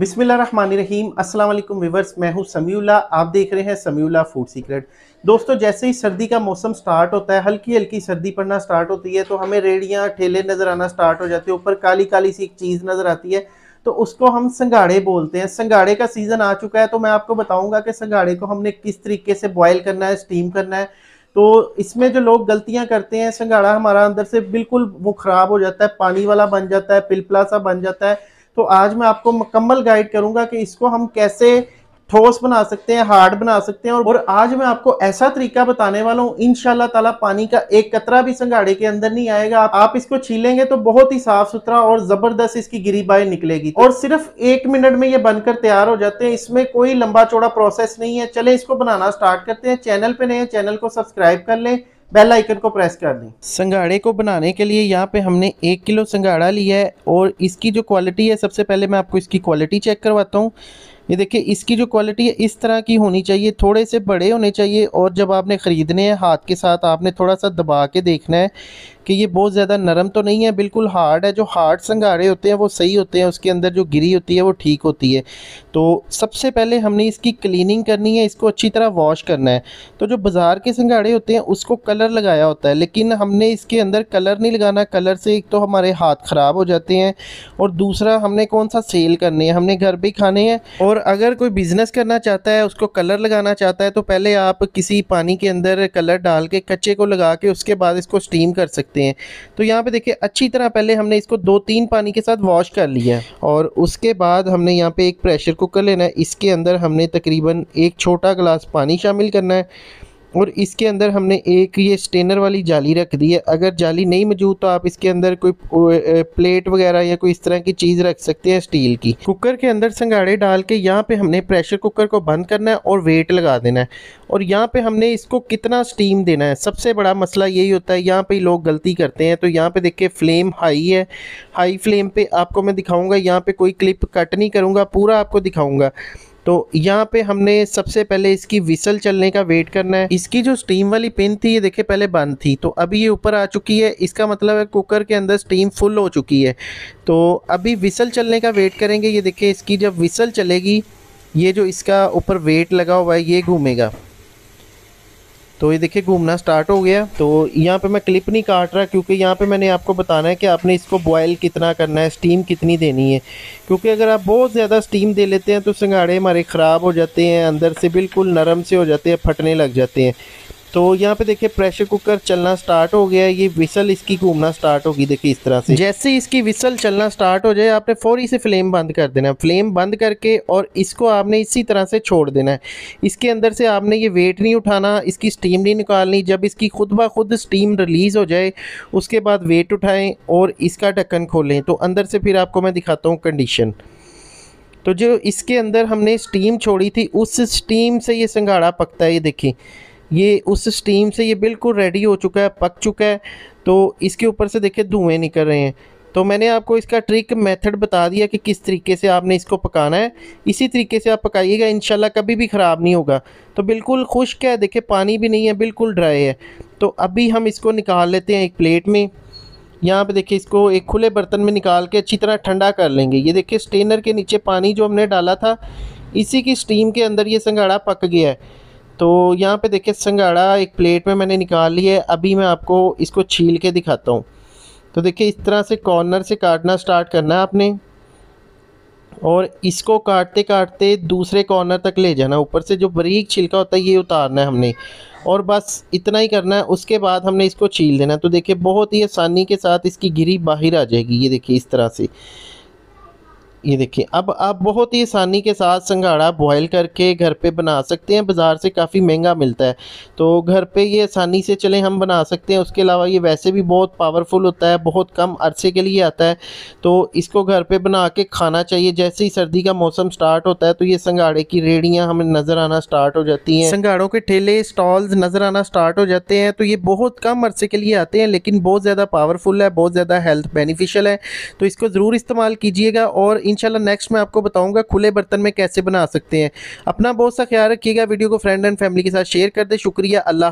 बिसमीम असलम विवर्स मैं हूं समयूला आप देख रहे हैं समयूला फूड सीक्रेट दोस्तों जैसे ही सर्दी का मौसम स्टार्ट होता है हल्की हल्की सर्दी पड़ना स्टार्ट होती है तो हमें रेड़ियाँ ठेले नज़र आना स्टार्ट हो जाते हैं ऊपर काली काली सी एक चीज़ नज़र आती है तो उसको हम संगाड़े बोलते हैं संगाड़े का सीज़न आ चुका है तो मैं आपको बताऊँगा कि संगाड़े को हमने किस तरीके से बॉयल करना है स्टीम करना है तो इसमें जो लोग गलतियां करते हैं संगाड़ा हमारा अंदर से बिल्कुल वो ख़राब हो जाता है पानी वाला बन जाता है पिलपला सा बन जाता है तो आज मैं आपको मुकम्मल गाइड करूंगा कि इसको हम कैसे ठोस बना सकते हैं हार्ड बना सकते हैं और आज मैं आपको ऐसा तरीका बताने वाला हूँ इन ताला पानी का एक कतरा भी संगाड़े के अंदर नहीं आएगा आप इसको छीलेंगे तो बहुत ही साफ सुथरा और जबरदस्त इसकी गिरीबाई निकलेगी और सिर्फ एक मिनट में ये बनकर तैयार हो जाते हैं इसमें कोई लंबा चौड़ा प्रोसेस नहीं है चले इसको बनाना स्टार्ट करते हैं चैनल पे नए चैनल को सब्सक्राइब कर लें बेल आइकन को प्रेस कर दें संगाड़े को बनाने के लिए यहाँ पे हमने एक किलो संगाड़ा लिया है और इसकी जो क्वालिटी है सबसे पहले मैं आपको इसकी क्वालिटी चेक करवाता हूँ ये देखिए इसकी जो क्वालिटी है इस तरह की होनी चाहिए थोड़े से बड़े होने चाहिए और जब आपने ख़रीदने हैं हाथ के साथ आपने थोड़ा सा दबा के देखना है कि ये बहुत ज़्यादा नरम तो नहीं है बिल्कुल हार्ड है जो हार्ड संगाड़े होते हैं वो सही होते हैं उसके अंदर जो गिरी होती है वो ठीक होती है तो सबसे पहले हमने इसकी क्लीनिंग करनी है इसको अच्छी तरह वॉश करना है तो जो बाज़ार के संगाड़े होते हैं उसको कलर लगाया होता है लेकिन हमने इसके अंदर कलर नहीं लगाना कलर से एक तो हमारे हाथ ख़राब हो जाते हैं और दूसरा हमने कौन सा सेल करने हैं हमने घर पर खाने हैं और और अगर कोई बिज़नेस करना चाहता है उसको कलर लगाना चाहता है तो पहले आप किसी पानी के अंदर कलर डाल के कच्चे को लगा के उसके बाद इसको स्टीम कर सकते हैं तो यहाँ पे देखिए अच्छी तरह पहले हमने इसको दो तीन पानी के साथ वॉश कर लिया और उसके बाद हमने यहाँ पे एक प्रेशर कुकर लेना है इसके अंदर हमने तकरीबन एक छोटा गिलास पानी शामिल करना है और इसके अंदर हमने एक ये स्टेनर वाली जाली रख दी है अगर जाली नहीं मौजूद तो आप इसके अंदर कोई प्लेट वगैरह या कोई इस तरह की चीज़ रख सकते हैं स्टील की कुकर के अंदर संगाड़े डाल के यहाँ पे हमने प्रेशर कुकर को बंद करना है और वेट लगा देना है और यहाँ पे हमने इसको कितना स्टीम देना है सबसे बड़ा मसला यही होता है यहाँ पे लोग गलती करते हैं तो यहाँ पे देखिए फ्लेम हाई है हाई फ्लेम पे आपको मैं दिखाऊंगा यहाँ पे कोई क्लिप कट नहीं करूँगा पूरा आपको दिखाऊँगा तो यहाँ पे हमने सबसे पहले इसकी विसल चलने का वेट करना है इसकी जो स्टीम वाली पिन थी ये देखे पहले बंद थी तो अभी ये ऊपर आ चुकी है इसका मतलब है कुकर के अंदर स्टीम फुल हो चुकी है तो अभी विसल चलने का वेट करेंगे ये देखिए इसकी जब विसल चलेगी ये जो इसका ऊपर वेट लगा हुआ है ये घूमेगा तो ये देखिए घूमना स्टार्ट हो गया तो यहाँ पे मैं क्लिप नहीं काट रहा क्योंकि यहाँ पे मैंने आपको बताना है कि आपने इसको बॉयल कितना करना है स्टीम कितनी देनी है क्योंकि अगर आप बहुत ज़्यादा स्टीम दे लेते हैं तो सिंगाड़े हमारे ख़राब हो जाते हैं अंदर से बिल्कुल नरम से हो जाते हैं फटने लग जाते हैं तो यहाँ पे देखिए प्रेशर कुकर चलना स्टार्ट हो गया है ये विसल इसकी घूमना स्टार्ट होगी देखिए इस तरह से जैसे इसकी विसल चलना स्टार्ट हो जाए आपने फौरी से फ्लेम बंद कर देना फ्लेम बंद करके और इसको आपने इसी तरह से छोड़ देना है इसके अंदर से आपने ये वेट नहीं उठाना इसकी स्टीम नहीं निकालनी जब इसकी खुद ब खुद स्टीम रिलीज़ हो जाए उसके बाद वेट उठाएँ और इसका ढक्कन खोलें तो अंदर से फिर आपको मैं दिखाता हूँ कंडीशन तो जो इसके अंदर हमने स्टीम छोड़ी थी उस स्टीम से ये सिंगाड़ा पकता है ये देखिए ये उस स्टीम से ये बिल्कुल रेडी हो चुका है पक चुका है तो इसके ऊपर से देखिए धुएँ निकल रहे हैं तो मैंने आपको इसका ट्रिक मेथड बता दिया कि किस तरीके से आपने इसको पकाना है इसी तरीके से आप पकाइएगा इन कभी भी ख़राब नहीं होगा तो बिल्कुल खुश्क है देखिए पानी भी नहीं है बिल्कुल ड्राई है तो अभी हम इसको निकाल लेते हैं एक प्लेट में यहाँ पे देखिए इसको एक खुले बर्तन में निकाल के अच्छी तरह ठंडा कर लेंगे ये देखिए स्टेनर के नीचे पानी जो हमने डाला था इसी की स्टीम के अंदर ये संगाड़ा पक गया है तो यहाँ पे देखिए संगाड़ा एक प्लेट में मैंने निकाल ली है अभी मैं आपको इसको छील के दिखाता हूँ तो देखिए इस तरह से कॉर्नर से काटना स्टार्ट करना है आपने और इसको काटते काटते दूसरे कॉर्नर तक ले जाना ऊपर से जो बरीक छिलका होता है ये उतारना है हमने और बस इतना ही करना है उसके बाद हमने इसको छील देना तो देखिए बहुत ही आसानी के साथ इसकी गिरी बाहर आ जाएगी ये देखिए इस तरह से ये देखिए अब आप बहुत ही आसानी के साथ संघाड़ा बॉयल करके घर पे बना सकते हैं बाज़ार से काफ़ी महंगा मिलता है तो घर पे ये आसानी से चले हम बना सकते हैं उसके अलावा ये वैसे भी बहुत पावरफुल होता है बहुत कम अरसे के लिए आता है तो इसको घर पे बना के खाना चाहिए जैसे ही सर्दी का मौसम स्टार्ट होता है तो ये संघाड़े की रेड़ियाँ हमें नज़र आना स्टार्ट हो जाती हैं संघाड़ों के ठेले स्टॉल्स नज़र आना स्टार्ट हो जाते हैं तो ये बहुत कम अरसे के लिए आते हैं लेकिन बहुत ज़्यादा पावरफुल है बहुत ज़्यादा हेल्थ बेनिफिशल है तो इसको ज़रूर इस्तेमाल कीजिएगा और इंशाल्लाह नेक्स्ट मैं आपको बताऊंगा खुले बर्तन में कैसे बना सकते हैं अपना बहुत सा ख्याल रखिएगा वीडियो को फ्रेंड एंड फैमिली के साथ शेयर कर दे शुक्रिया अल्लाह